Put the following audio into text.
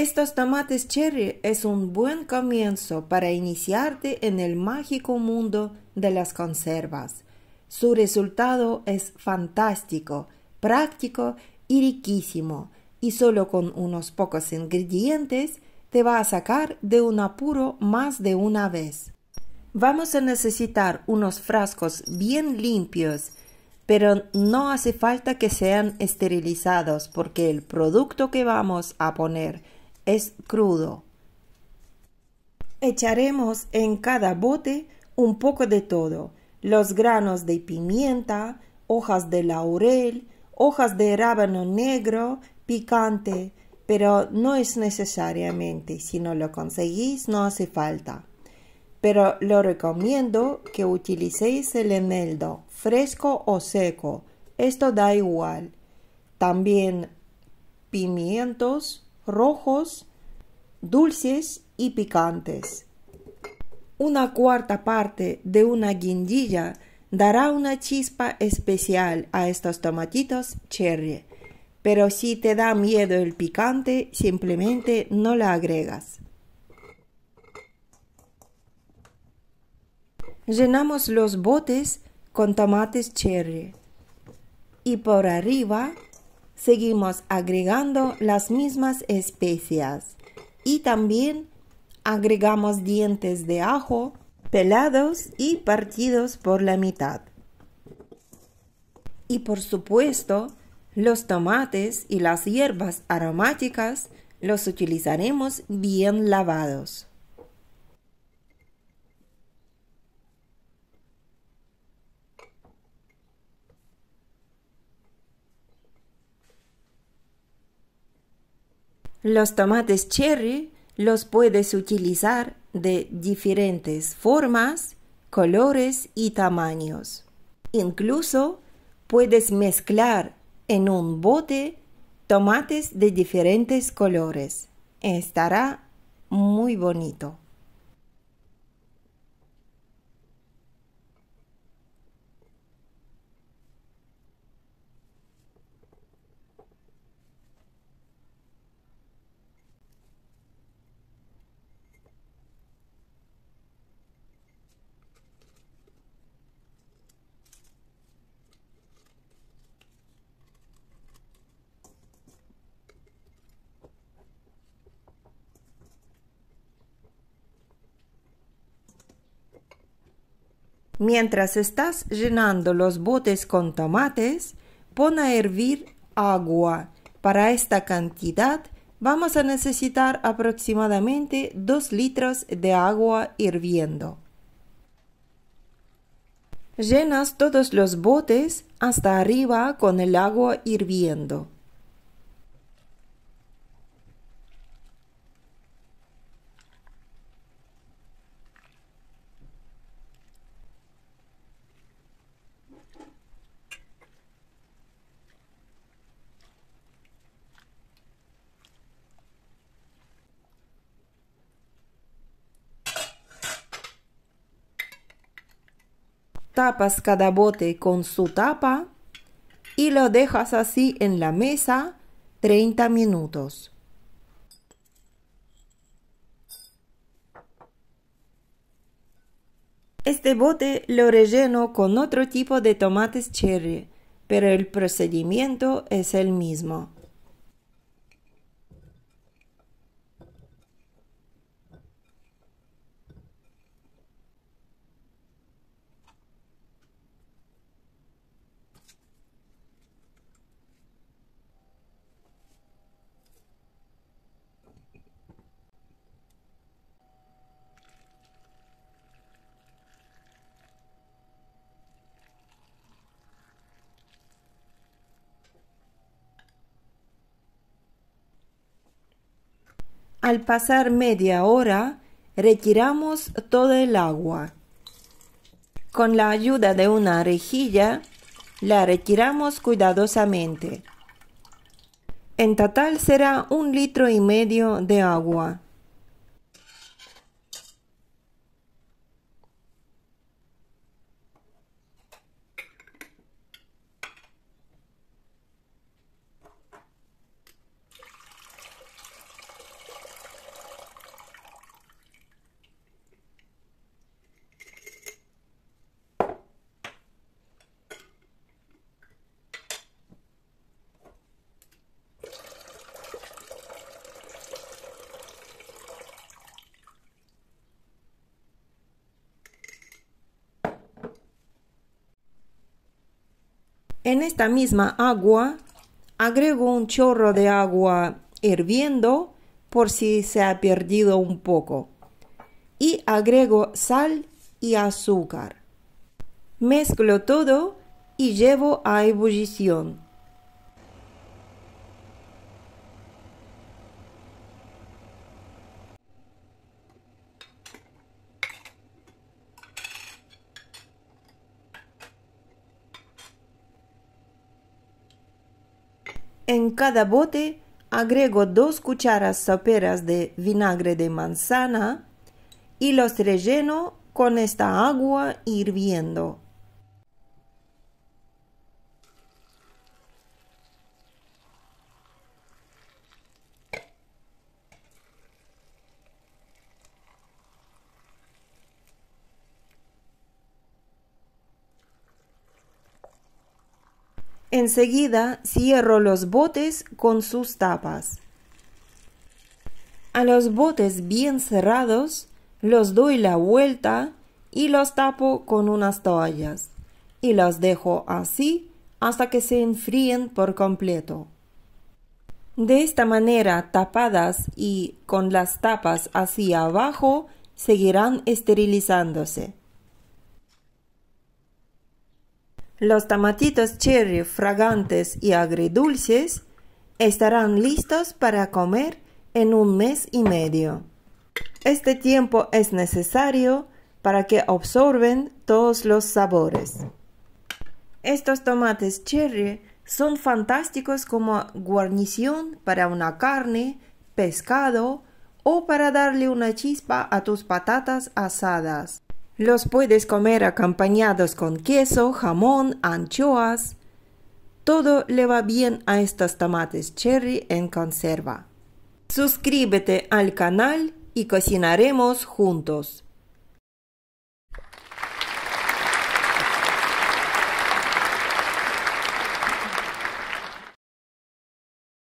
Estos tomates cherry es un buen comienzo para iniciarte en el mágico mundo de las conservas. Su resultado es fantástico, práctico y riquísimo, y solo con unos pocos ingredientes te va a sacar de un apuro más de una vez. Vamos a necesitar unos frascos bien limpios, pero no hace falta que sean esterilizados porque el producto que vamos a poner es crudo. Echaremos en cada bote un poco de todo, los granos de pimienta, hojas de laurel, hojas de rábano negro, picante, pero no es necesariamente, si no lo conseguís no hace falta. Pero lo recomiendo que utilicéis el eneldo, fresco o seco, esto da igual. También pimientos, rojos, dulces y picantes. Una cuarta parte de una guindilla dará una chispa especial a estos tomatitos cherry, pero si te da miedo el picante, simplemente no la agregas. Llenamos los botes con tomates cherry y por arriba seguimos agregando las mismas especias y también agregamos dientes de ajo pelados y partidos por la mitad. Y por supuesto, los tomates y las hierbas aromáticas los utilizaremos bien lavados. Los tomates cherry los puedes utilizar de diferentes formas, colores y tamaños. Incluso puedes mezclar en un bote tomates de diferentes colores. Estará muy bonito. Mientras estás llenando los botes con tomates, pon a hervir agua. Para esta cantidad vamos a necesitar aproximadamente 2 litros de agua hirviendo. Llenas todos los botes hasta arriba con el agua hirviendo. tapas cada bote con su tapa y lo dejas así en la mesa 30 minutos. Este bote lo relleno con otro tipo de tomates cherry, pero el procedimiento es el mismo. al pasar media hora, retiramos todo el agua. Con la ayuda de una rejilla, la retiramos cuidadosamente. En total será un litro y medio de agua. En esta misma agua agrego un chorro de agua hirviendo por si se ha perdido un poco y agrego sal y azúcar. Mezclo todo y llevo a ebullición. En cada bote agrego dos cucharas soperas de vinagre de manzana y los relleno con esta agua hirviendo. Enseguida cierro los botes con sus tapas. A los botes bien cerrados los doy la vuelta y los tapo con unas toallas y los dejo así hasta que se enfríen por completo. De esta manera, tapadas y con las tapas hacia abajo, seguirán esterilizándose. Los tomatitos cherry fragantes y agridulces estarán listos para comer en un mes y medio. Este tiempo es necesario para que absorben todos los sabores. Estos tomates cherry son fantásticos como guarnición para una carne, pescado o para darle una chispa a tus patatas asadas. Los puedes comer acompañados con queso, jamón, anchoas. Todo le va bien a estos tomates cherry en conserva. Suscríbete al canal y cocinaremos juntos.